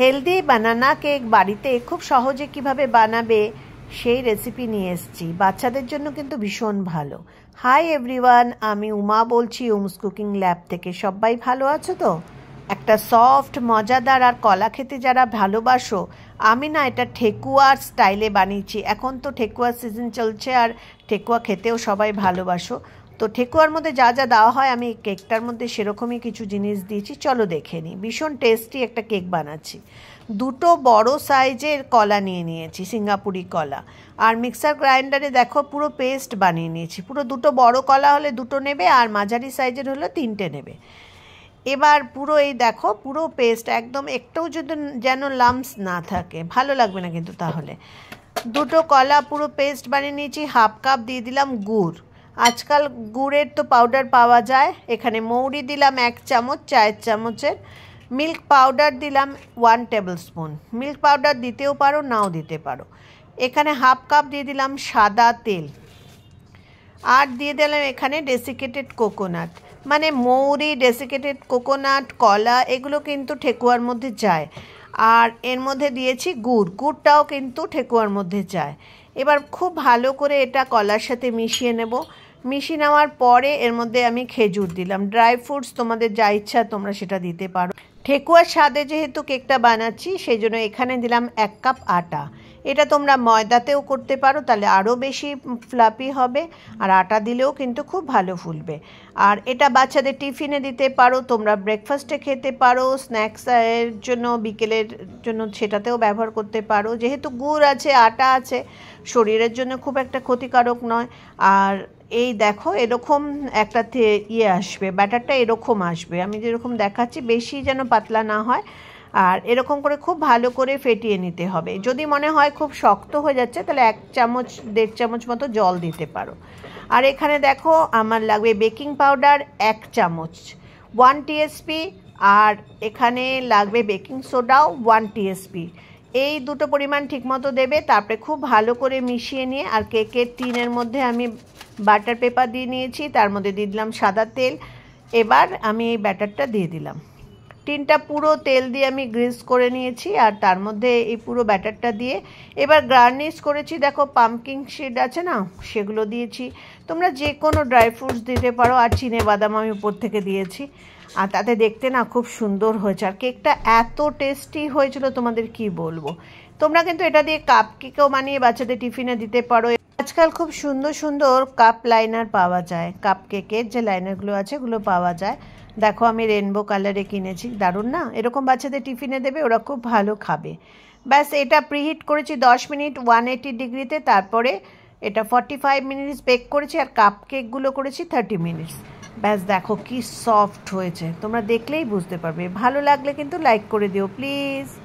healthy banana cake বাড়িতে খুব সহজে কিভাবে বানাবে সেই রেসিপি নিয়ে এসেছি বাচ্চাদের জন্য কিন্তু ভীষণ ভালো হাই এভরিওয়ান আমি উমা বলছি উমস কুকিং ল্যাব থেকে সবাই ভালো আছো তো একটা সফট মজাদার আর কলা খেতে যারা ভালোবাসো আমি না এটা ঠেকুয়ার স্টাইলে বানিয়েছি এখন তো ঠেকুয়ার সিজন চলছে আর ঠেকুয়া খেতেও সবাই ভালোবাসো তো ঠেকুয়ার মধ্যে যা যা দেওয়া হয় আমি কেকটার মধ্যে সেরকমই কিছু জিনিস দিয়েছি চলো দেখে নিই ভীষণ টেস্টি একটা কেক বানাচ্ছি দুটো বড় সাইজের কলা নিয়ে নিয়েছি সিঙ্গাপুরি কলা আর মিক্সার গ্রাইন্ডারে দেখো পুরো পেস্ট বানিয়ে নিয়েছি পুরো দুটো বড় কলা হলে দুটো নেবে আর মাঝারি সাইজের হলে তিনটে নেবে এবার পুরো এই দেখো পুরো পেস্ট একদম একটাও যদি যেন লামস না থাকে ভালো লাগবে না কিন্তু তাহলে দুটো কলা পুরো পেস্ট বানিয়ে নিয়েছি হাফ কাপ দিয়ে দিলাম গুড় আজকাল গুড়ের তো পাউডার পাওয়া যায় এখানে মৌরি দিলাম এক চামচ চায়ের চামচের মিল্ক পাউডার দিলাম one table spoon milk powder দিতেও পারো নাও দিতে পারো এখানে হাফ কাপ দিয়ে দিলাম সাদা তেল আর দিয়ে দিলাম এখানে ডেসিকেটেড কোকোনাট মানে মৌরি ডেসিকেটেড কোকোনাট কলা এগুলো কিন্তু ঠেকুয়ার মধ্যে যায় আর এর মধ্যে দিয়েছি গুড় গুড়টাও কিন্তু ঠেকুয়ার মধ্যে যায় এবার খুব ভালো করে এটা কলার সাথে মিশিয়ে নেব মিশিয়ে নেওয়ার পরে এর মধ্যে আমি খেজুর দিলাম ড্রাই ফ্রুটস তোমাদের যা ইচ্ছা তোমরা সেটা দিতে পারো ঠেকুয়ার স্বাদে যেহেতু কেকটা বানাচ্ছি সেই জন্য এখানে দিলাম এক কাপ আটা এটা তোমরা ময়দাতেও করতে পারো তাহলে আরও বেশি ফ্লাপি হবে আর আটা দিলেও কিন্তু খুব ভালো ফুলবে আর এটা বাচ্চাদের টিফিনে দিতে পারো তোমরা ব্রেকফাস্টে খেতে পারো স্ন্যাক্সের জন্য বিকেলের জন্য সেটাতেও ব্যবহার করতে পারো যেহেতু গুড় আছে আটা আছে শরীরের জন্য খুব একটা ক্ষতিকারক নয় আর এই দেখো এরকম একটা ইয়ে আসবে ব্যাটারটা এরকম আসবে আমি যেরকম দেখাচ্ছি বেশি যেন পাতলা না হয় আর এরকম করে খুব ভালো করে ফেটিয়ে নিতে হবে যদি মনে হয় খুব শক্ত হয়ে যাচ্ছে তাহলে এক চামচ দেড় চামচ মতো জল দিতে পারো আর এখানে দেখো আমার লাগবে বেকিং পাউডার এক চামচ ওয়ান টিএসপি আর এখানে লাগবে বেকিং সোডাও ওয়ান টিএসপি এই দুটো পরিমাণ ঠিকমতো দেবে তারপরে খুব ভালো করে মিশিয়ে নিয়ে আর কেকের টিনের মধ্যে আমি বাটার পেপার দিয়ে নিয়েছি তার মধ্যে দিয়ে দিলাম সাদা তেল এবার আমি এই ব্যাটারটা দিয়ে দিলাম টিনটা পুরো তেল দিয়ে আমি গ্রিস করে নিয়েছি আর তার মধ্যে এই পুরো ব্যাটারটা দিয়ে এবার গার্নিশ করেছি দেখো পাম্পকিং শিড আছে না সেগুলো দিয়েছি তোমরা যে কোনো ড্রাই ফ্রুটস দিতে পারো আর চিনে বাদাম আমি উপর থেকে দিয়েছি আর তাতে দেখতে না খুব সুন্দর হয়েছে আর কেকটা এত টেস্টি হয়েছিল তোমাদের কি বলবো তোমরা কিন্তু এটা দিয়ে কাপ কেকও বানিয়ে বাচ্চাদের টিফিনে দিতে পারো আজকাল খুব সুন্দর সুন্দর কাপ লাইনার পাওয়া যায় কাপ কেকের যে লাইনারগুলো আছে ওগুলো পাওয়া যায় দেখো আমি রেনবো কালারে কিনেছি দারুণ না এরকম বাচ্চাদের টিফিনে দেবে ওরা খুব ভালো খাবে ব্যাস এটা প্রিহিট করেছি দশ মিনিট ওয়ান এইটি ডিগ্রিতে তারপরে এটা ফর্টি ফাইভ মিনিটস বেক করেছি আর কাপ কেকগুলো করেছি থার্টি মিনিটস ব্যাস দেখো কি সফট হয়েছে তোমরা দেখলেই বুঝতে পারবে ভালো লাগলে কিন্তু লাইক করে দিও প্লিজ